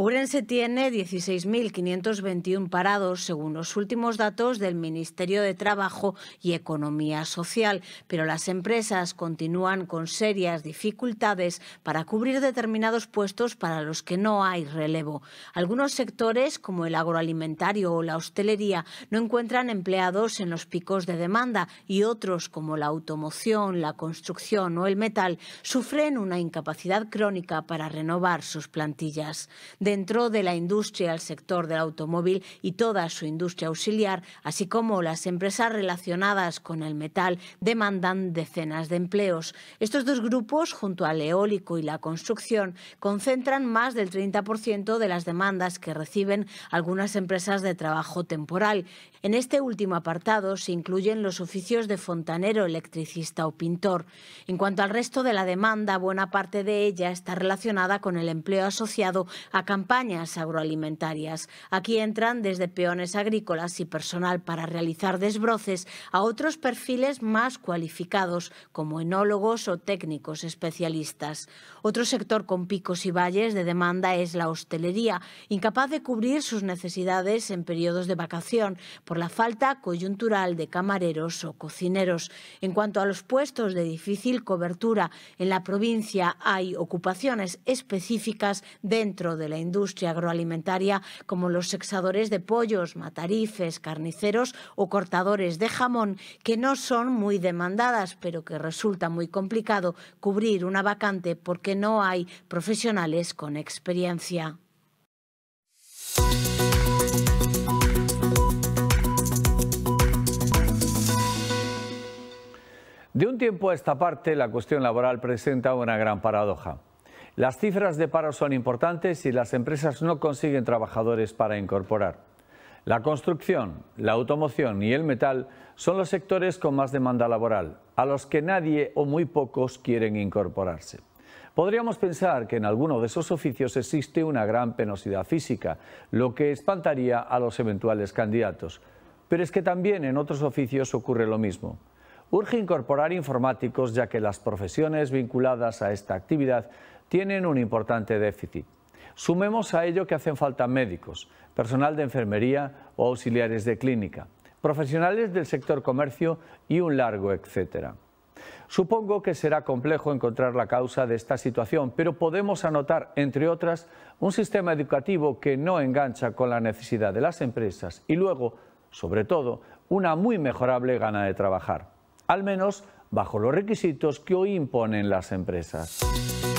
Ourense tiene 16.521 parados, según los últimos datos del Ministerio de Trabajo y Economía Social, pero las empresas continúan con serias dificultades para cubrir determinados puestos para los que no hay relevo. Algunos sectores, como el agroalimentario o la hostelería, no encuentran empleados en los picos de demanda y otros, como la automoción, la construcción o el metal, sufren una incapacidad crónica para renovar sus plantillas dentro de la industria, el sector del automóvil y toda su industria auxiliar, así como las empresas relacionadas con el metal, demandan decenas de empleos. Estos dos grupos, junto al eólico y la construcción, concentran más del 30% de las demandas que reciben algunas empresas de trabajo temporal. En este último apartado se incluyen los oficios de fontanero, electricista o pintor. En cuanto al resto de la demanda, buena parte de ella está relacionada con el empleo asociado a cambios campañas agroalimentarias. Aquí entran desde peones agrícolas y personal para realizar desbroces a otros perfiles más cualificados como enólogos o técnicos especialistas. Otro sector con picos y valles de demanda es la hostelería, incapaz de cubrir sus necesidades en periodos de vacación por la falta coyuntural de camareros o cocineros. En cuanto a los puestos de difícil cobertura, en la provincia hay ocupaciones específicas dentro de la industria industria agroalimentaria como los sexadores de pollos, matarifes, carniceros o cortadores de jamón, que no son muy demandadas, pero que resulta muy complicado cubrir una vacante porque no hay profesionales con experiencia. De un tiempo a esta parte, la cuestión laboral presenta una gran paradoja. Las cifras de paro son importantes y las empresas no consiguen trabajadores para incorporar. La construcción, la automoción y el metal son los sectores con más demanda laboral, a los que nadie o muy pocos quieren incorporarse. Podríamos pensar que en alguno de esos oficios existe una gran penosidad física, lo que espantaría a los eventuales candidatos. Pero es que también en otros oficios ocurre lo mismo. Urge incorporar informáticos ya que las profesiones vinculadas a esta actividad tienen un importante déficit. Sumemos a ello que hacen falta médicos, personal de enfermería o auxiliares de clínica, profesionales del sector comercio y un largo etcétera. Supongo que será complejo encontrar la causa de esta situación, pero podemos anotar, entre otras, un sistema educativo que no engancha con la necesidad de las empresas y luego, sobre todo, una muy mejorable gana de trabajar, al menos bajo los requisitos que hoy imponen las empresas.